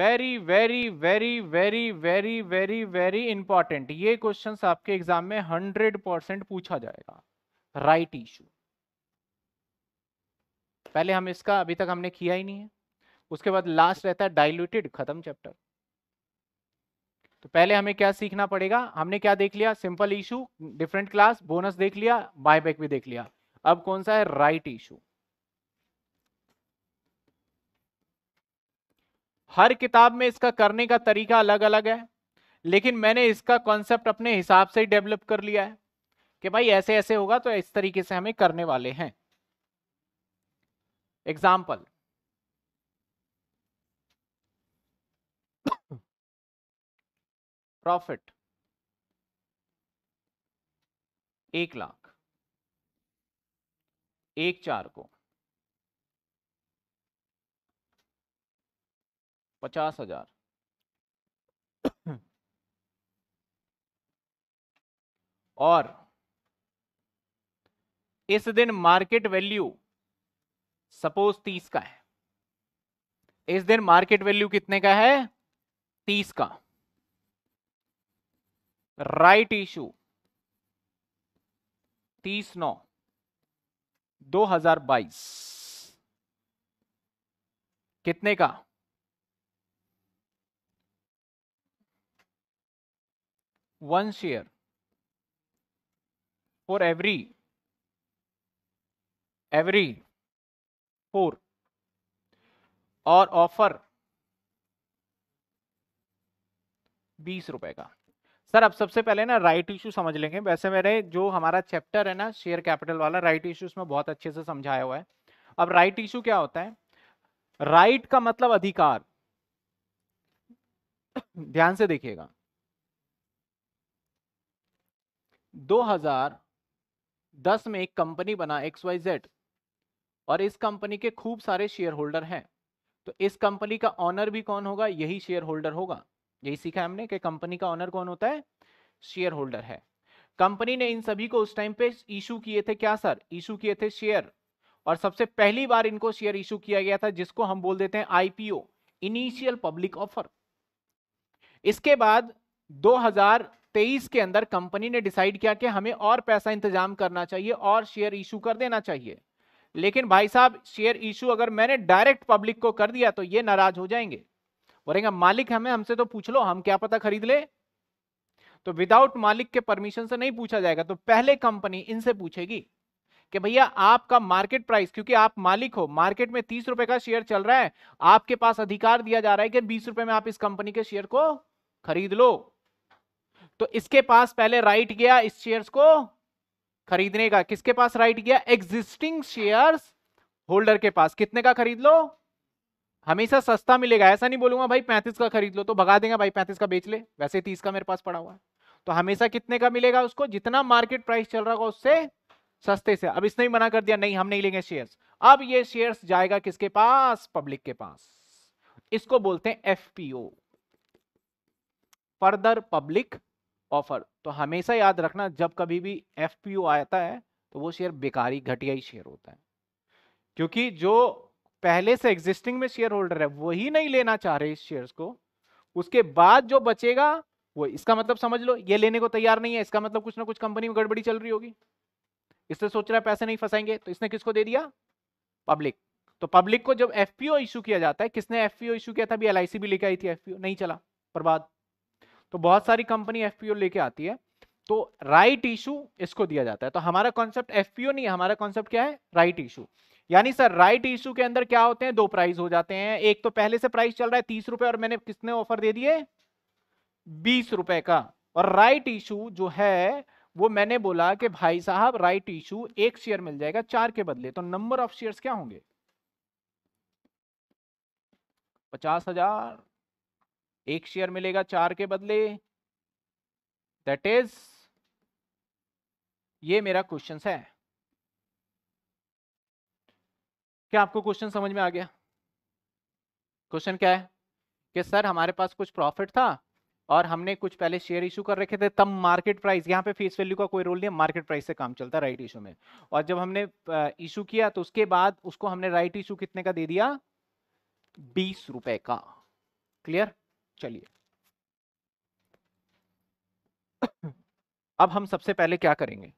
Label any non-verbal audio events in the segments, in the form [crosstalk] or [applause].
very very very very very very very important ये question आपके exam में hundred percent पूछा जाएगा राइट right इशू पहले हम इसका अभी तक हमने किया ही नहीं है उसके बाद लास्ट रहता है डाइल्यूटेड खत्म चैप्टर तो पहले हमें क्या सीखना पड़ेगा हमने क्या देख लिया simple issue different class bonus देख लिया बायबैक भी देख लिया अब कौन सा है राइट right इशू हर किताब में इसका करने का तरीका अलग अलग है लेकिन मैंने इसका कॉन्सेप्ट अपने हिसाब से ही डेवलप कर लिया है कि भाई ऐसे ऐसे होगा तो इस तरीके से हमें करने वाले हैं एग्जाम्पल प्रॉफिट एक लाख एक चार को पचास हजार और इस दिन मार्केट वैल्यू सपोज तीस का है इस दिन मार्केट वैल्यू कितने का है तीस का राइट इशू तीस नौ दो हजार बाईस कितने का one share for every every four और ऑफर बीस रुपए का सर अब सबसे पहले ना राइट इशू समझ लेंगे वैसे मेरे जो हमारा चैप्टर है ना शेयर कैपिटल वाला राइट इशू में बहुत अच्छे से समझाया हुआ है अब राइट इशू क्या होता है राइट का मतलब अधिकार ध्यान से देखिएगा 2010 में एक कंपनी बना एक्स वाई जेड और इस कंपनी के खूब सारे शेयर होल्डर हैं तो इस कंपनी का ऑनर भी कौन होगा यही शेयर होल्डर होगा यही सीखा हमने कि कंपनी का ऑनर कौन होता है शेयर होल्डर है कंपनी ने इन सभी को उस टाइम पे इशू किए थे क्या सर इशू किए थे शेयर और सबसे पहली बार इनको शेयर इशू किया गया था जिसको हम बोल देते हैं आईपीओ इनिशियल पब्लिक ऑफर इसके बाद तेईस के अंदर कंपनी ने डिसाइड किया कि हमें और पैसा इंतजाम करना चाहिए और शेयर इशू कर देना चाहिए लेकिन भाई साहब शेयर इशू अगर मैंने डायरेक्ट पब्लिक को कर दिया तो ये नाराज हो जाएंगे बोलेंगे मालिक हमें हमसे तो पूछ लो हम क्या पता खरीद ले तो विदाउट मालिक के परमिशन से नहीं पूछा जाएगा तो पहले कंपनी इनसे पूछेगी कि भैया आपका मार्केट प्राइस क्योंकि आप मालिक हो मार्केट में तीस रुपए का शेयर चल रहा है आपके पास अधिकार दिया जा रहा है कि बीस रुपए में आप इस कंपनी के शेयर को खरीद लो तो इसके पास पहले राइट गया इस शेयर्स को खरीदने का किसके पास राइट गया एग्जिस्टिंग शेयर्स होल्डर के पास कितने का खरीद लो हमेशा सस्ता मिलेगा ऐसा नहीं बोलूंगा भाई पैंतीस का खरीद लो तो भगा देगा भाई पैंतीस का बेच ले वैसे तीस का मेरे पास पड़ा हुआ है तो हमेशा कितने का मिलेगा उसको जितना मार्केट प्राइस चल रहा होगा उससे सस्ते से अब इसने भी मना कर दिया नहीं हम नहीं लेंगे शेयर्स अब ये शेयर्स जाएगा किसके पास पब्लिक के पास इसको बोलते हैं एफपीओ फर्दर पब्लिक ऑफर तो हमेशा याद रखना जब कभी भी एफ आता है तो वो शेयर बेकारी घटिया ही शेयर होता है क्योंकि जो पहले से एग्जिस्टिंग में शेयर होल्डर है वही नहीं लेना चाह रहे इस शेयर्स को उसके बाद जो बचेगा वो इसका मतलब समझ लो ये लेने को तैयार नहीं है इसका मतलब कुछ ना कुछ कंपनी में गड़बड़ी चल रही होगी इससे सोच रहा है पैसे नहीं फंसाएंगे तो इसने किसको दे दिया पब्लिक तो पब्लिक को जब एफ इशू किया जाता है किसने एफ इश्यू किया था अभी एल भी लेके आई थी एफ नहीं चला बर्बाद तो बहुत सारी कंपनी एफ लेके आती है तो राइट इशू इसको दिया जाता है तो हमारा कॉन्सेप्ट एफ नहीं है हमारा कॉन्सेप्ट क्या है राइट इशू यानी सर राइट इशू के अंदर क्या होते हैं दो प्राइस हो जाते हैं एक तो पहले से प्राइस चल रहा है तीस रुपए और मैंने किसने ऑफर दे दिए बीस रुपए का और राइट इशू जो है वो मैंने बोला कि भाई साहब राइट इशू एक शेयर मिल जाएगा चार के बदले तो नंबर ऑफ शेयर्स क्या होंगे पचास हजार एक शेयर मिलेगा चार के बदले दट इज ये मेरा क्वेश्चन है क्या आपको क्वेश्चन समझ में आ गया क्वेश्चन क्या है कि सर हमारे पास कुछ प्रॉफिट था और हमने कुछ पहले शेयर इशू कर रखे थे तब मार्केट प्राइस यहाँ पे फेस वैल्यू का कोई रोल नहीं है मार्केट प्राइस से काम चलता है राइट इशू में और जब हमने इशू किया तो उसके बाद उसको हमने राइट इशू कितने का दे दिया बीस रुपए का क्लियर चलिए [coughs] अब हम सबसे पहले क्या करेंगे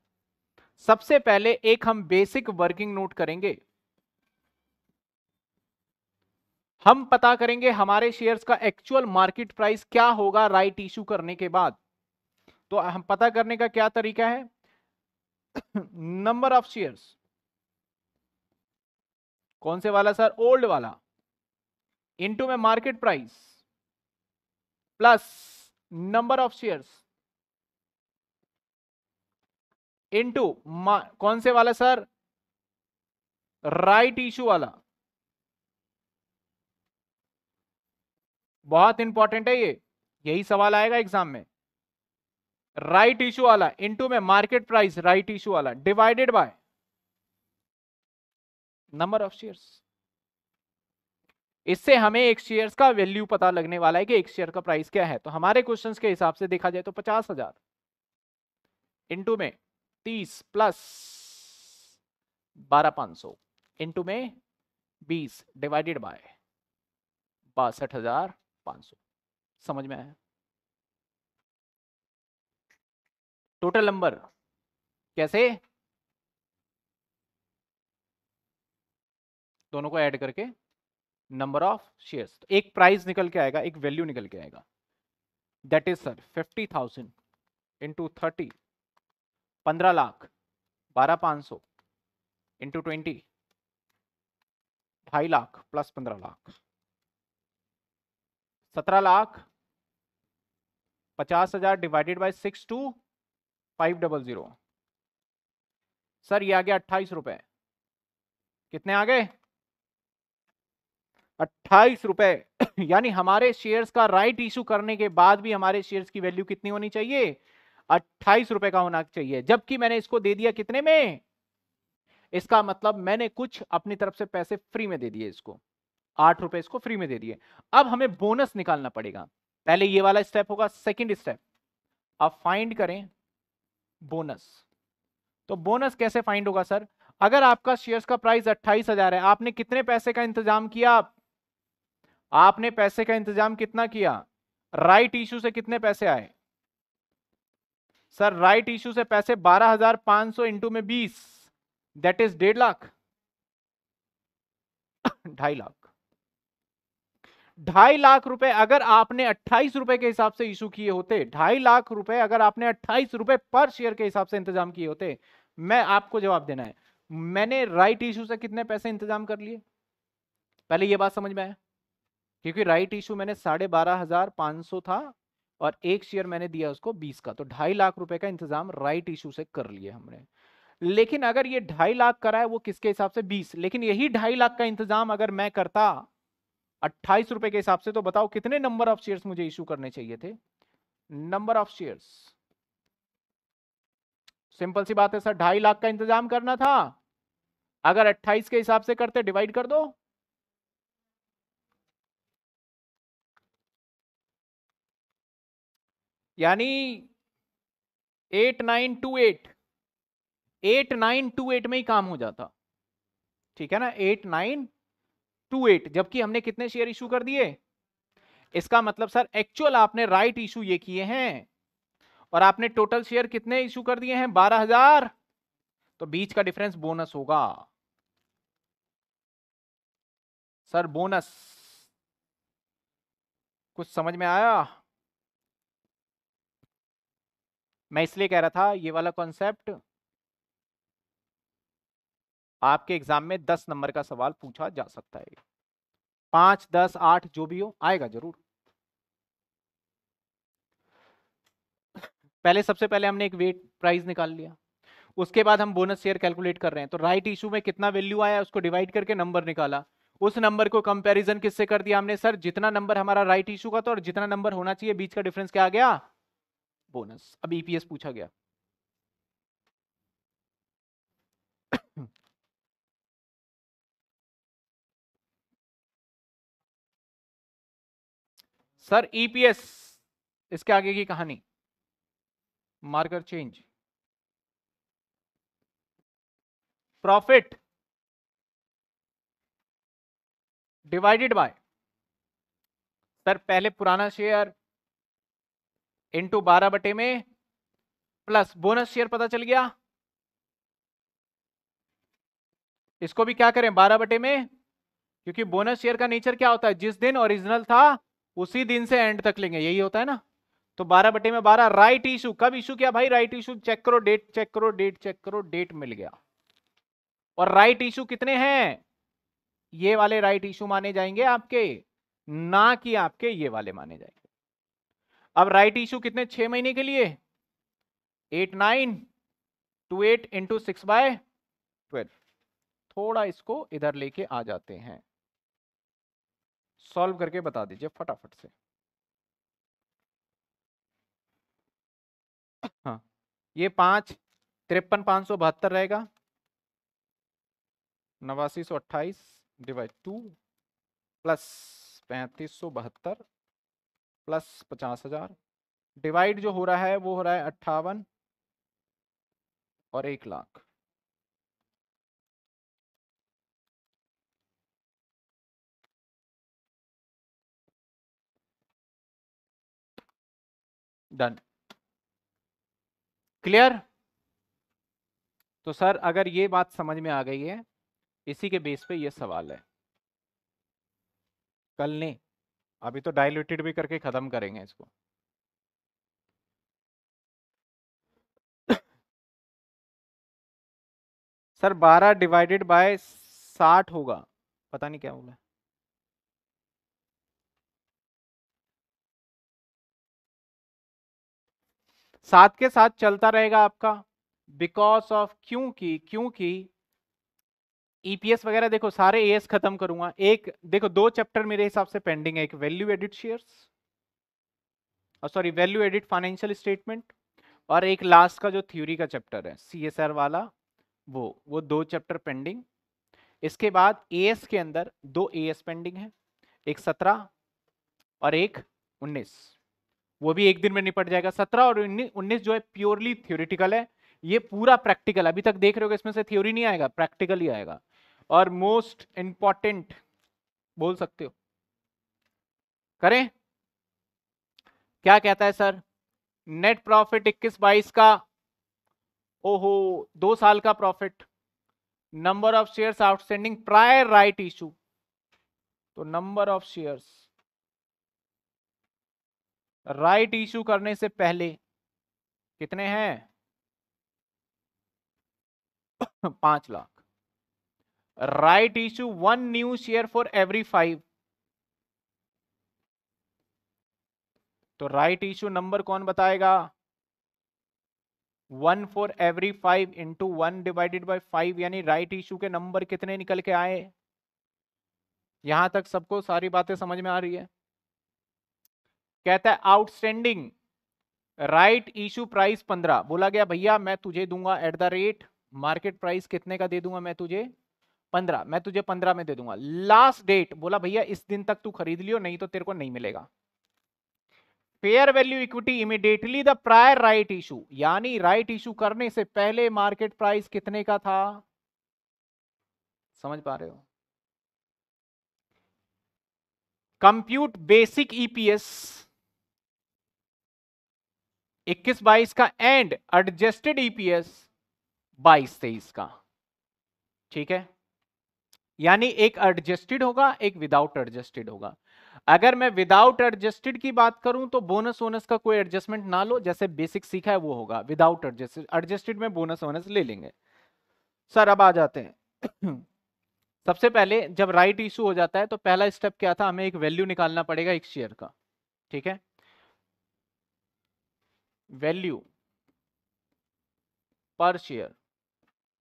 सबसे पहले एक हम बेसिक वर्किंग नोट करेंगे हम पता करेंगे हमारे शेयर्स का एक्चुअल मार्केट प्राइस क्या होगा राइट इशू करने के बाद तो हम पता करने का क्या तरीका है नंबर ऑफ शेयर्स कौन से वाला सर ओल्ड वाला इनटू में market price plus number of shares into कौन से वाला सर राइट इशू वाला बहुत इंपॉर्टेंट है ये यही सवाल आएगा एग्जाम में राइट इशू वाला इनटू में मार्केट प्राइस राइट इशू वाला divided by number of shares इससे हमें एक शेयर का वैल्यू पता लगने वाला है कि एक शेयर का प्राइस क्या है तो हमारे क्वेश्चन के हिसाब से देखा जाए तो पचास हजार इंटू में तीस प्लस बारह पांच सौ इंटू में बीस डिवाइडेड बाय बासठ हजार पांच सौ समझ में आया टोटल नंबर कैसे दोनों को ऐड करके नंबर ऑफ शेयर्स एक प्राइस निकल के आएगा एक वैल्यू निकल के आएगा that is sir fifty thousand into thirty पंद्रह लाख बारह पाँच सौ इंटू ट्वेंटी ढाई लाख प्लस पंद्रह लाख सत्रह लाख पचास हजार divided by six two five double zero sir ये आ गया अट्ठाईस रुपये कितने आ गए अट्ठाईस रुपए [coughs] यानी हमारे शेयर्स का राइट इशू करने के बाद भी हमारे शेयर्स की वैल्यू कितनी होनी चाहिए अट्ठाईस रुपए का होना चाहिए जबकि मैंने इसको दे दिया कितने में इसका मतलब मैंने कुछ अपनी तरफ से पैसे फ्री में दे दिए इसको आठ रुपए इसको फ्री में दे दिए अब हमें बोनस निकालना पड़ेगा पहले ये वाला स्टेप होगा सेकेंड स्टेप अब फाइंड करें बोनस तो बोनस कैसे फाइंड होगा सर अगर आपका शेयर्स का प्राइस अट्ठाईस हजार है आपने कितने पैसे का इंतजाम किया आपने पैसे का इंतजाम कितना किया राइट इशू से कितने पैसे आए सर राइट इशू से पैसे बारह हजार पांच सौ इंटू में बीस दैट इज डेढ़ लाख [coughs] ढाई लाख ढाई लाख रुपए अगर आपने अट्ठाईस रुपए के हिसाब से इशू किए होते ढाई लाख रुपए अगर आपने अट्ठाईस रुपए पर शेयर के हिसाब से इंतजाम किए होते मैं आपको जवाब देना है मैंने राइट इशू से कितने पैसे इंतजाम कर लिए पहले यह बात समझ में आया क्योंकि राइट इशू मैंने साढ़े बारह हजार पाँच सौ था और एक शेयर मैंने दिया उसको बीस का तो ढाई लाख रुपए का इंतजाम राइट इशू से कर लिया हमने लेकिन अगर ये ढाई लाख करा है वो किसके हिसाब से बीस लेकिन यही ढाई लाख का इंतजाम अगर मैं करता अट्ठाईस रुपए के हिसाब से तो बताओ कितने नंबर ऑफ शेयर्स मुझे इशू करने चाहिए थे नंबर ऑफ शेयर्स सिंपल सी बात है सर ढाई लाख का इंतजाम करना था अगर अट्ठाईस के हिसाब से करते डिवाइड कर दो यानी eight nine two eight eight nine two eight में ही काम हो जाता ठीक है ना एट नाइन टू एट जबकि हमने कितने शेयर इशू कर दिए इसका मतलब सर एक्चुअल आपने राइट इशू ये किए हैं और आपने टोटल शेयर कितने इशू कर दिए हैं बारह हजार तो बीच का डिफरेंस बोनस होगा सर बोनस कुछ समझ में आया मैं इसलिए कह रहा था ये वाला कॉन्सेप्ट आपके एग्जाम में दस नंबर का सवाल पूछा जा सकता है पांच दस आठ जो भी हो आएगा जरूर पहले सबसे पहले हमने एक वेट प्राइस निकाल लिया उसके बाद हम बोनस शेयर कैलकुलेट कर रहे हैं तो राइट इशू में कितना वैल्यू आया उसको डिवाइड करके नंबर निकाला उस नंबर को कंपैरिजन किससे कर दिया हमने सर जितना नंबर हमारा राइट इशू का था और जितना नंबर होना चाहिए बीच का डिफरेंस क्या आ गया बोनस अब ईपीएस e पूछा गया सर ईपीएस e इसके आगे की कहानी marker change profit divided by sir पहले पुराना शेयर इंटू बारह बटे में प्लस बोनस शेयर पता चल गया इसको भी क्या करें बारह बटे में क्योंकि बोनस शेयर का नेचर क्या होता है जिस दिन ओरिजिनल था उसी दिन से एंड तक लेंगे यही होता है ना तो बारह बटे में बारह राइट इशू कब इशू किया भाई राइट इशू चेक करो डेट चेक करो डेट चेक करो डेट मिल गया और राइट इशू कितने हैं ये वाले राइट इशू माने जाएंगे आपके ना कि आपके ये वाले माने जाएंगे अब राइट इशू कितने छह महीने के लिए eight nine two eight into six by twelve थोड़ा इसको इधर लेके आ जाते हैं सॉल्व करके बता दीजिए फटाफट से हाँ ये पांच तिरपन पांच सौ बहत्तर रहेगा नवासी सौ अट्ठाईस डिवाइड टू प्लस पैंतीस सौ बहत्तर प्लस पचास हजार डिवाइड जो हो रहा है वो हो रहा है अट्ठावन और एक लाख डन क्लियर तो सर अगर ये बात समझ में आ गई है इसी के बेस पे ये सवाल है कल ने अभी तो डाइल्यूटेड भी करके ख़त्म करेंगे इसको सर बारह डिवाइडेड बाय साठ होगा पता नहीं क्या बोला सात के साथ चलता रहेगा आपका बिकॉज ऑफ क्योंकि क्योंकि ईपीएस e वगैरह देखो सारे एस खत्म करूंगा एक देखो दो चैप्टर मेरे हिसाब से पेंडिंग है एक वैल्यू एडिट शेयर्स और sorry value added financial statement और एक लास्ट का जो थ्योरी का चैप्टर है सीएसआर वाला वो वो दो चैप्टर पेंडिंग इसके बाद एस के अंदर दो एस पेंडिंग है एक सत्रह और एक उन्नीस वो भी एक दिन में निपट जाएगा सत्रह और उन्नीस जो है प्योरली थ्योरिटिकल है ये पूरा प्रैक्टिकल अभी तक देख रहे हो इसमें से थ्योरी नहीं आएगा प्रैक्टिकल ही आएगा और मोस्ट इंपॉर्टेंट बोल सकते हो करें क्या कहता है सर नेट प्रॉफिट इक्कीस बाईस का ओहो दो साल का profit number of shares outstanding prior right issue तो number of shares right issue करने से पहले कितने हैं [coughs] पांच lakh right issue one new share for every five तो राइट इश्यू नंबर कौन बताएगा one for every five into one divided by five यानी राइट इशू के नंबर कितने निकल के आए यहां तक सबको सारी बातें समझ में आ रही है कहता है आउटस्टैंडिंग राइट इशू प्राइस पंद्रह बोला गया भैया मैं तुझे दूंगा at the rate market price कितने का दे दूंगा मैं तुझे पंद्रह मैं तुझे पंद्रह में दे दूंगा लास्ट डेट बोला भैया इस दिन तक तू खरीद लियो नहीं तो तेरे को नहीं मिलेगा fair value equity immediately the prior right issue यानी राइट इशू करने से पहले मार्केट प्राइस कितने का था समझ पा रहे हो कंप्यूट बेसिक ईपीएस 21 बाईस का एंड एडजस्टेड ईपीएस 22 तेईस का ठीक है यानी एक एडजस्टेड होगा एक विदाउट एडजस्टेड होगा अगर मैं विदाउट एडजस्टेड की बात करूं तो बोनस वोनस का कोई एडजस्टमेंट ना लो जैसे बेसिक सीखा है वो होगा विदाउट एडजस्टेड एडजस्टेड में बोनस वोनस ले लेंगे सर अब आ जाते हैं [clears throat] सबसे पहले जब राइट right इशू हो जाता है तो पहला स्टेप क्या था हमें एक वैल्यू निकालना पड़ेगा एक शेयर का ठीक है वैल्यू पर शेयर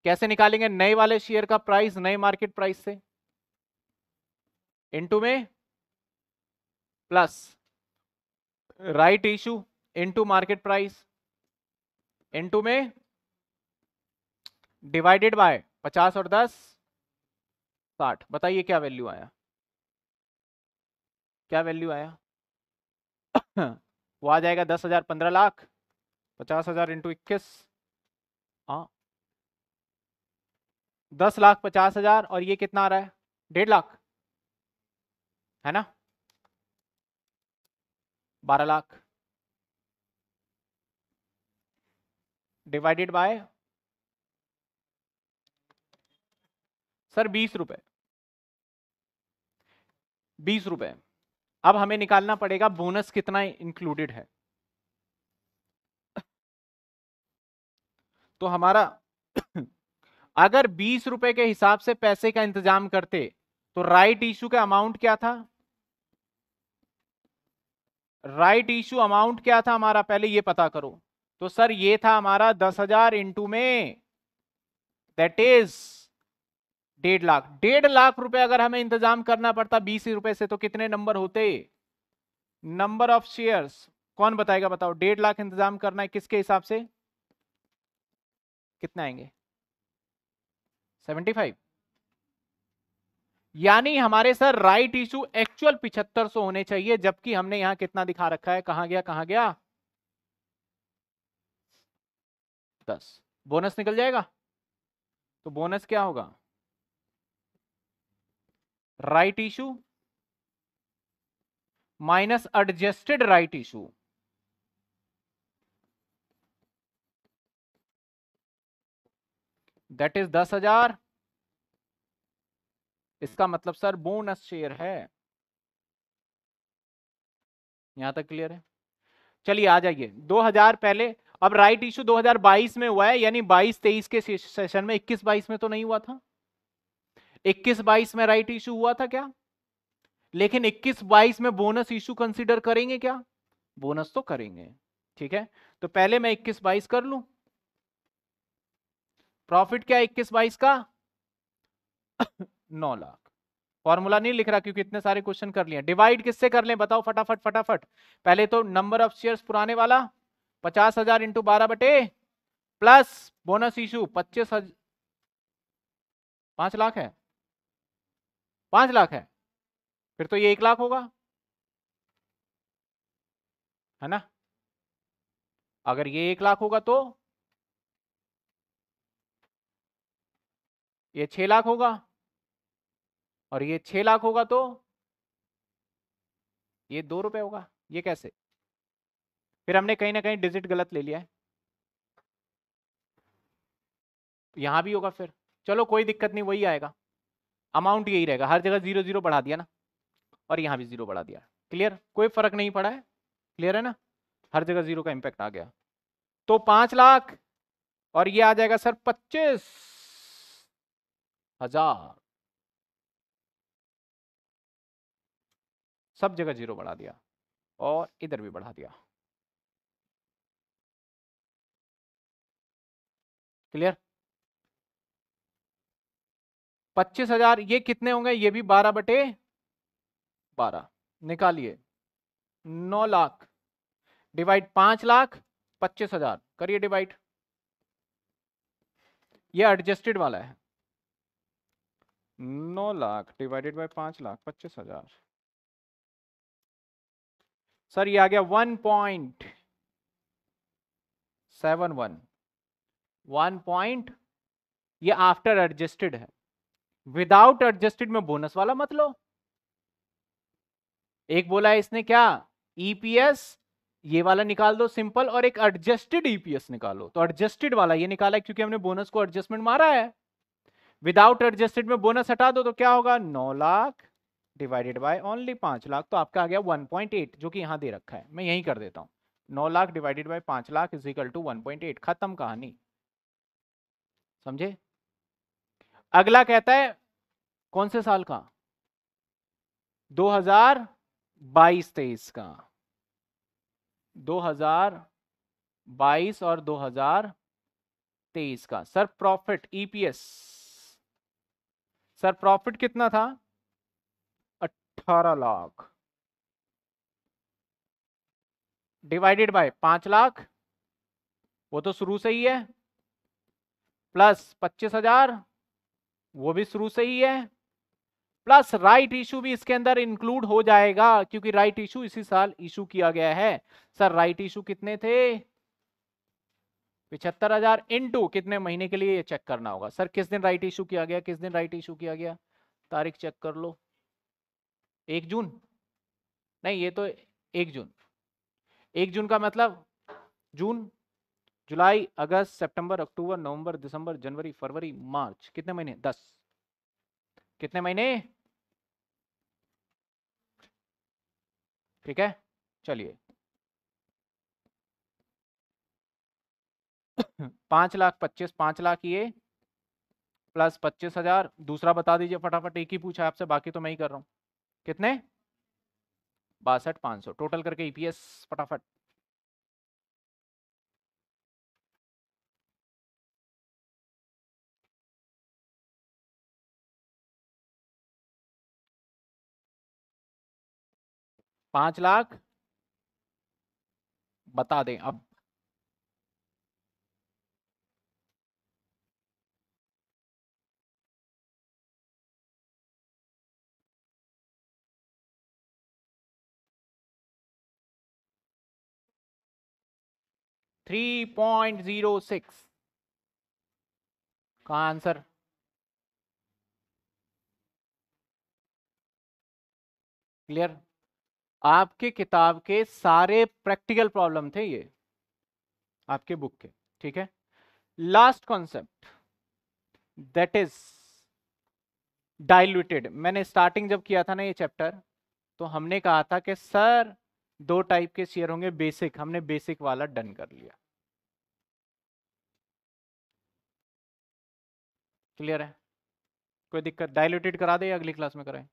कैसे निकालेंगे नए वाले शेयर का प्राइस नए मार्केट प्राइस से इनटू में plus right issue into market price into में डिवाइडेड बाय पचास और दस साठ बताइए क्या वैल्यू आया क्या वैल्यू आया [coughs] वो आ जाएगा दस हजार पंद्रह लाख पचास हजार इंटू इक्कीस हाँ दस लाख पचास हजार और ये कितना आ रहा है डेढ़ लाख है ना बारह लाख डिवाइडेड बाय सर बीस रुपए बीस रुपए अब हमें निकालना पड़ेगा बोनस कितना इंक्लूडेड है तो हमारा अगर बीस रुपए के हिसाब से पैसे का इंतजाम करते तो राइट इशू का अमाउंट क्या था राइट इशू अमाउंट क्या था हमारा पहले ये पता करो तो सर ये था हमारा दस हजार इंटू में दैट इज डेढ़ लाख डेढ़ लाख रुपए अगर हमें इंतजाम करना पड़ता बीस रुपए से तो कितने नंबर होते नंबर ऑफ शेयर्स कौन बताएगा बताओ डेढ़ लाख इंतजाम करना है किसके हिसाब से कितने आएंगे सेवेंटी फाइव यानी हमारे सर राइट इशू एक्चुअल पिछहत्तर सौ होने चाहिए जबकि हमने यहां कितना दिखा रखा है कहा गया कहा गया दस बोनस निकल जाएगा तो बोनस क्या होगा right issue minus adjusted right issue that is दस हजार इसका मतलब सर बोनस शेयर है यहां तक क्लियर है चलिए आ जाइए 2000 पहले अब राइट इशू 2022 में हुआ है यानी 22 23 के सेशन में 21 22 में तो नहीं हुआ था 21 22 में राइट इशू हुआ था क्या लेकिन 21 22 में बोनस इशू कंसीडर करेंगे क्या बोनस तो करेंगे ठीक है तो पहले मैं 21 22 कर लूं प्रॉफिट क्या इक्कीस बाईस का नौ लाख फॉर्मूला नहीं लिख रहा क्योंकि इतने सारे क्वेश्चन कर लिए डिवाइड किससे कर लें बताओ फटाफट फटाफट पहले तो नंबर ऑफ शेयर्स पुराने वाला पचास हजार इंटू बारह बटे प्लस बोनस इशू पच्चीस हजार पांच लाख है पांच लाख है फिर तो ये एक लाख होगा है ना अगर ये एक लाख होगा तो ये छह लाख होगा और ये छह लाख होगा तो ये दो रुपए होगा ये कैसे फिर हमने कहीं ना कहीं डिजिट गलत ले लिया है यहां भी होगा फिर चलो कोई दिक्कत नहीं वही आएगा अमाउंट यही रहेगा हर जगह जीरो जीरो बढ़ा दिया ना और यहां भी जीरो बढ़ा दिया क्लियर कोई फर्क नहीं पड़ा है क्लियर है ना हर जगह जीरो का इम्पैक्ट आ गया तो पांच लाख और ये आ जाएगा सर पच्चीस हजार सब जगह जीरो बढ़ा दिया और इधर भी बढ़ा दिया क्लियर पच्चीस हजार ये कितने होंगे ये भी बारह बटे बारह निकालिए नौ लाख डिवाइड पांच लाख पच्चीस हजार करिए डिवाइड ये एडजस्टेड वाला है नौ लाख डिवाइडेड बाय पांच लाख पच्चीस हजार सर ये आ गया one point seven one one point ये आफ्टर एडजस्टेड है विदाउट एडजस्टेड में बोनस वाला मत लो एक बोला इसने क्या ईपीएस e ये वाला निकाल दो सिंपल और एक एडजस्टेड ईपीएस e निकालो तो एडजस्टेड वाला ये निकाला है क्योंकि हमने बोनस को एडजस्टमेंट मारा है विदाउट एडजस्टेड में बोनस हटा दो तो क्या होगा नौ लाख डिवाइडेड बाय ओनली पांच लाख तो आपका आ गया वन पॉइंट एट जो कि यहां दे रखा है मैं यही कर देता हूं नौ लाख डिवाइडेड बाय पांच lakh equal to one point eight खत्म कहानी समझे अगला कहता है कौन से साल का 2022 तेईस का 2022 और 2023 का sir profit EPS e sir profit कितना था अठारह लाख डिवाइडेड बाय पांच लाख वो तो शुरू से ही है प्लस पच्चीस हजार वो भी शुरू से ही है प्लस राइट इशू भी इसके अंदर इंक्लूड हो जाएगा क्योंकि राइट इशू इसी साल इशू किया गया है सर राइट इशू कितने थे पिछहत्तर हजार इंटू कितने महीने के लिए ये चेक करना होगा सर किस दिन राइट इशू किया गया किस दिन राइट इशू किया गया तारीख चेक कर लो एक जून नहीं ये तो एक जून एक जून का मतलब जून जुलाई अगस्त सितंबर अक्टूबर नवंबर दिसंबर जनवरी फरवरी मार्च कितने महीने दस कितने महीने ठीक है चलिए पाँच लाख पच्चीस पाँच लाख ये प्लस पच्चीस हजार दूसरा बता दीजिए फटाफट एक ही पूछा आपसे बाकी तो मैं ही कर रहा हूँ कितने बासठ पाँच सौ टोटल करके ईपीएस e फटाफट पांच लाख बता दें अब थ्री पॉइंट जीरो सिक्स का आंसर क्लियर आपके किताब के सारे प्रैक्टिकल प्रॉब्लम थे ये आपके बुक के ठीक है last concept that is diluted मैंने स्टार्टिंग जब किया था ना ये चैप्टर तो हमने कहा था कि सर दो टाइप के शेयर होंगे बेसिक हमने बेसिक वाला डन कर लिया क्लियर है कोई दिक्कत डायलूटेड करा दे अगली क्लास में करें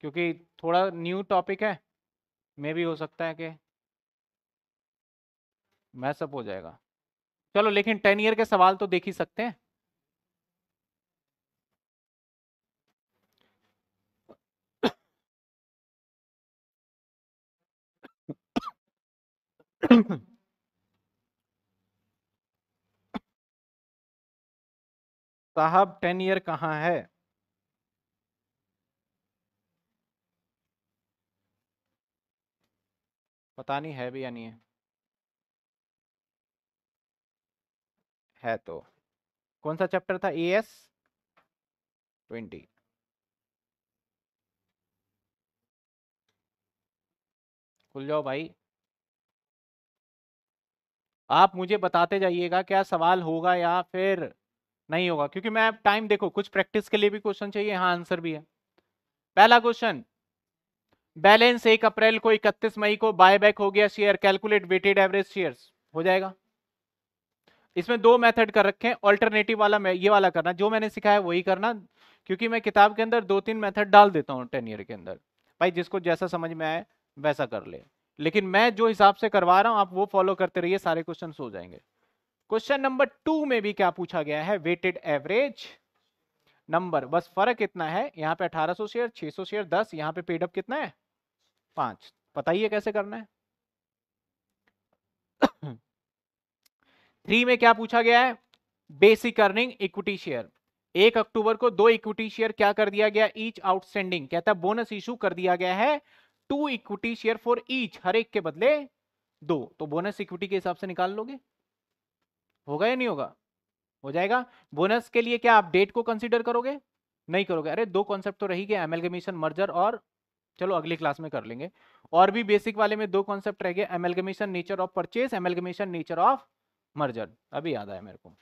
क्योंकि थोड़ा न्यू टॉपिक है मे भी हो सकता है कि मैसअप हो जाएगा चलो लेकिन टेन ईयर के सवाल तो देख ही सकते हैं साहब टेन ईयर कहाँ है पता नहीं है भी या नहीं है है तो कौन सा चैप्टर था ई एस ट्वेंटी खुल जाओ भाई आप मुझे बताते जाइएगा क्या सवाल होगा या फिर नहीं होगा क्योंकि मैं टाइम देखो कुछ प्रैक्टिस के लिए भी क्वेश्चन चाहिए हाँ आंसर भी है पहला क्वेश्चन बैलेंस एक अप्रैल को इकतीस मई को बाय बैक हो गया share calculate weighted average shares हो जाएगा इसमें दो मेथड कर रखे हैं ऑल्टरनेटिव वाला मैं ये वाला करना जो मैंने सिखाया वही करना क्योंकि मैं किताब के अंदर दो तीन मेथड डाल देता हूँ टेन ईयर के अंदर भाई जिसको जैसा समझ में आए वैसा कर ले लेकिन मैं जो हिसाब से करवा रहा हूं आप वो फॉलो करते रहिए सारे क्वेश्चन हो जाएंगे क्वेश्चन नंबर टू में भी क्या पूछा गया है वेटेड एवरेज नंबर बस फर्क इतना है यहाँ पे 1800 शेयर 600 शेयर 10 यहाँ पे पेडअप कितना है पांच बताइए कैसे करना है थ्री में क्या पूछा गया है बेसिक अर्निंग इक्विटी शेयर एक अक्टूबर को दो इक्विटी शेयर क्या कर दिया गया ईच आउटस्टैंडिंग कहता है बोनस इशू कर दिया गया है two equity share for each हर एक के बदले दो तो बोनस इक्विटी के हिसाब से निकाल लोगे होगा या नहीं होगा हो जाएगा बोनस के लिए क्या आप डेट को कंसिडर करोगे नहीं करोगे अरे दो कॉन्सेप्ट तो रही गए एमएलगेमेशन मर्जर और चलो अगली क्लास में कर लेंगे और भी बेसिक वाले में दो कॉन्सेप्ट रह गए amalgamation nature of purchase amalgamation nature of merger अभी याद आया मेरे को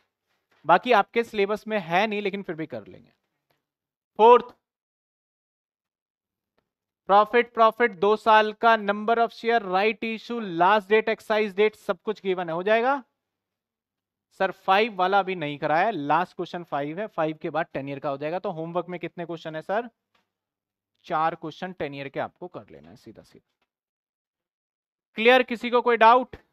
बाकी आपके सिलेबस में है नहीं लेकिन फिर भी कर लेंगे फोर्थ प्रॉफिट प्रॉफिट दो साल का number of share right issue last date excise date सब कुछ गिवन है हो जाएगा सर फाइव वाला अभी नहीं कराया लास्ट क्वेश्चन फाइव है फाइव के बाद टेन ईयर का हो जाएगा तो होमवर्क में कितने क्वेश्चन है सर चार क्वेश्चन टेन ईयर के आपको कर लेना है सीधा सीधा क्लियर किसी को कोई डाउट